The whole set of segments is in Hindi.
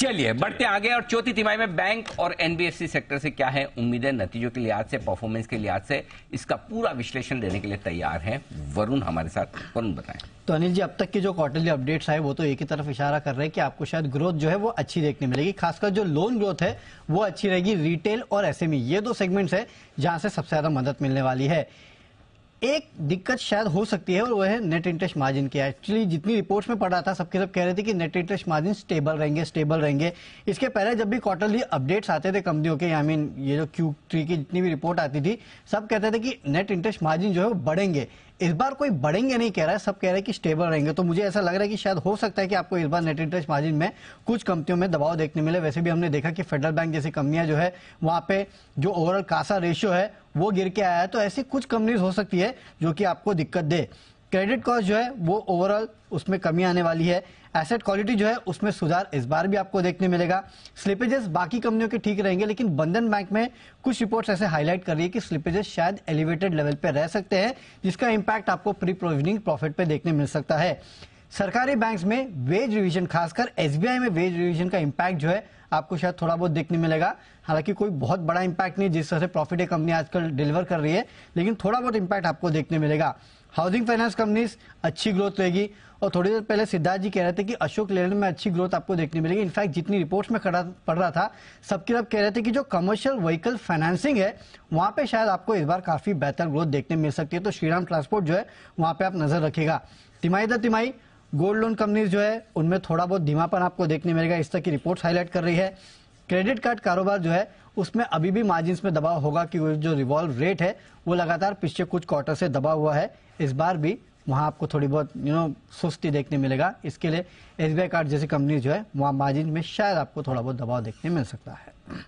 चलिए बढ़ते आगे और चौथी तिमाही में बैंक और एनबीएफसी सेक्टर से क्या है उम्मीदें नतीजों के लिहाज से परफॉर्मेंस के लिहाज से इसका पूरा विश्लेषण देने के लिए तैयार है वरुण हमारे साथ वरुण बताएं तो अनिल जी अब तक के जो क्वार्टरली अपडेट्स आए वो तो एक ही तरफ इशारा कर रहे हैं कि आपको शायद ग्रोथ जो है वो अच्छी देखने मिलेगी खासकर जो लोन ग्रोथ है वो अच्छी रहेगी रिटेल और एसएमई e। ये दो सेगमेंट्स है जहां से सबसे ज्यादा मदद मिलने वाली है एक दिक्कत शायद हो सकती है और वो है नेट इंटरेस्ट मार्जिन की एक्चुअली जितनी रिपोर्ट्स में पढ़ा था सबके सब कह रहे थे कि नेट इंटरेस्ट मार्जिन स्टेबल रहेंगे स्टेबल रहेंगे इसके पहले जब भी क्वार्टरली अपडेट्स आते थे कंपनियों के आई मीन ये जो क्यू थ्री की जितनी भी रिपोर्ट आती थी सब कहते थे कि नेट इंटरेस्ट मार्जिन जो है वो बढ़ेंगे इस बार कोई बढ़ेंगे नहीं कह रहा है सब कह रहे हैं कि स्टेबल रहेंगे तो मुझे ऐसा लग रहा है कि शायद हो सकता है कि आपको इस बार नेट इंटरेस्ट मार्जिन में कुछ कंपनियों में दबाव देखने मिले वैसे भी हमने देखा कि फेडरल बैंक जैसी कंपनियां जो है वहां पे जो ओवरऑल कासा रेशियो है वो गिर के आया है तो ऐसी कुछ कंपनीज हो सकती है जो कि आपको दिक्कत दे क्रेडिट कॉस्ट जो है वो ओवरऑल उसमें कमी आने वाली है एसेट क्वालिटी जो है उसमें सुधार इस बार भी आपको देखने मिलेगा स्लिपेजेस बाकी कंपनियों के ठीक रहेंगे लेकिन बंधन बैंक में कुछ रिपोर्ट्स ऐसे हाईलाइट कर रही है कि स्लिपेजेस शायद एलिवेटेड लेवल पर रह सकते हैं जिसका इम्पैक्ट आपको प्री प्रोविजनिंग प्रॉफिट पे देखने मिल सकता है सरकारी बैंक में वेज रिविजन खासकर एस में वेज रिविजन का इम्पैक्ट जो है आपको शायद थोड़ा बहुत देखने मिलेगा हालांकि कोई बहुत बड़ा इंपैक्ट नहीं जिस तरह से प्रॉफिट ये कंपनी आजकल डिलीवर कर रही है लेकिन थोड़ा बहुत इंपैक्ट आपको देखने मिलेगा हाउसिंग फाइनेंस कंपनीज अच्छी ग्रोथ रहेगी और थोड़ी देर पहले सिद्धार्थ जी कह रहे थे कि अशोक लेलैंड में अच्छी ग्रोथ आपको देखने मिलेगी इनफैक्ट जितनी रिपोर्ट्स में खड़ा पड़ रहा था सबके सब कह रहे थे कि जो कमर्शियल व्हीकल फाइनेंसिंग है वहां पे शायद आपको इस बार काफी बेहतर ग्रोथ देखने मिल सकती है तो श्रीराम ट्रांसपोर्ट जो है वहां पे आप नजर रखेगा तिमाही दर तिमाही गोल्ड लोन कंपनीज जो है उनमें थोड़ा बहुत धीमापन आपको देखने मिलेगा इस तरह की रिपोर्ट हाईलाइट कर रही है क्रेडिट कार्ड कारोबार जो है उसमें अभी भी मार्जिन में दबाव होगा कि जो रिवॉल्व रेट है वो लगातार पिछले कुछ क्वार्टर से दबा हुआ है इस बार भी वहाँ आपको थोड़ी बहुत यू नो सुस्ती देखने मिलेगा इसके लिए एस कार्ड जैसी कंपनी जो है वहाँ मार्जिन में शायद आपको थोड़ा बहुत दबाव देखने मिल सकता है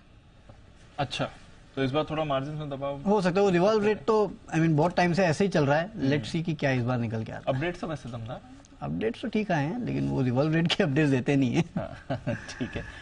अच्छा तो इस बार थोड़ा मार्जिन में दबाव हो सकता है वो रिवॉल्व रेट तो आई मीन बहुत टाइम से ऐसे ही चल रहा है लेट सी की क्या इस बार निकल के है अपडेट सब ऐसे दमदार अपडेट्स तो ठीक आए हैं लेकिन वो रिवॉल्व रेट के अपडेट्स देते नहीं है हाँ, ठीक है